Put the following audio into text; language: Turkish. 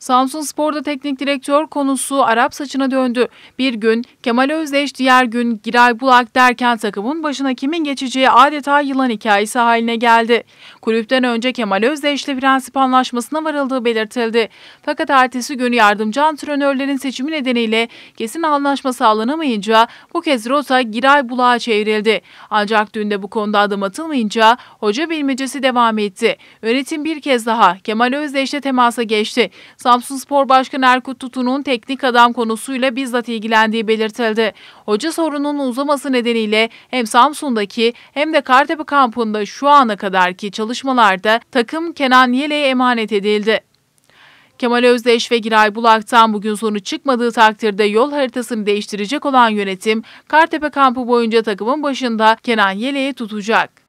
Samsun Spor'da teknik direktör konusu Arap saçına döndü. Bir gün Kemal Özdeş, diğer gün Giray Bulak derken takımın başına kimin geçeceği adeta yılan hikayesi haline geldi. Kulüpten önce Kemal Özdeş'le prensip anlaşmasına varıldığı belirtildi. Fakat ertesi günü yardımcı antrenörlerin seçimi nedeniyle kesin anlaşma sağlanamayınca bu kez rota Giray Bulak'a çevrildi. Ancak dün de bu konuda adım atılmayınca hoca bilmecesi devam etti. Yönetim bir kez daha Kemal Özdeş'le temasa geçti spor Başkanı Erkut Tutu'nun teknik adam konusuyla bizzat ilgilendiği belirtildi. Hoca sorunun uzaması nedeniyle hem Samsun'daki hem de Kartepe kampında şu ana kadarki çalışmalarda takım Kenan Yele'ye emanet edildi. Kemal Özdeş ve Giray Bulak'tan bugün sonu çıkmadığı takdirde yol haritasını değiştirecek olan yönetim Kartepe kampı boyunca takımın başında Kenan Yele'yi tutacak.